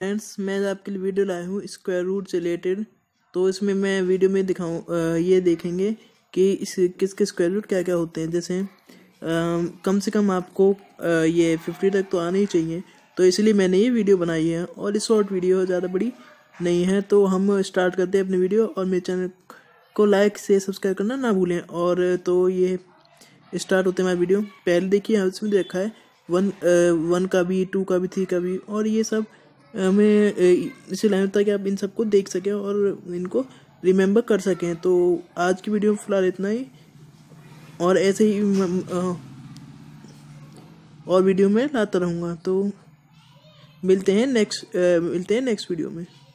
friends मैं आपके लिए वीडियो लाया हूँ स्क्वायर रूट से रिलेटेड तो इसमें मैं वीडियो में दिखाऊँ ये देखेंगे कि इस किसके स्क्वायर रूट क्या क्या होते हैं जैसे आ, कम से कम आपको आ, ये फिफ्टी तक तो आना ही चाहिए तो इसलिए मैंने ये वीडियो बनाई है और ये शॉर्ट वीडियो ज़्यादा बड़ी नहीं है तो हम स्टार्ट करते हैं अपनी वीडियो और मेरे चैनल को लाइक से सब्सक्राइब करना ना भूलें और तो ये स्टार्ट होते हैं हमारी वीडियो पहले देखिए इसमें देखा है वन वन का भी टू का भी थ्री का भी और ये सब हमें इसी लाइन ताकि आप इन सबको देख सकें और इनको रिमेंबर कर सकें तो आज की वीडियो में फिलहाल इतना ही और ऐसे ही और वीडियो में लाता रहूँगा तो मिलते हैं नेक्स्ट मिलते हैं नेक्स्ट वीडियो में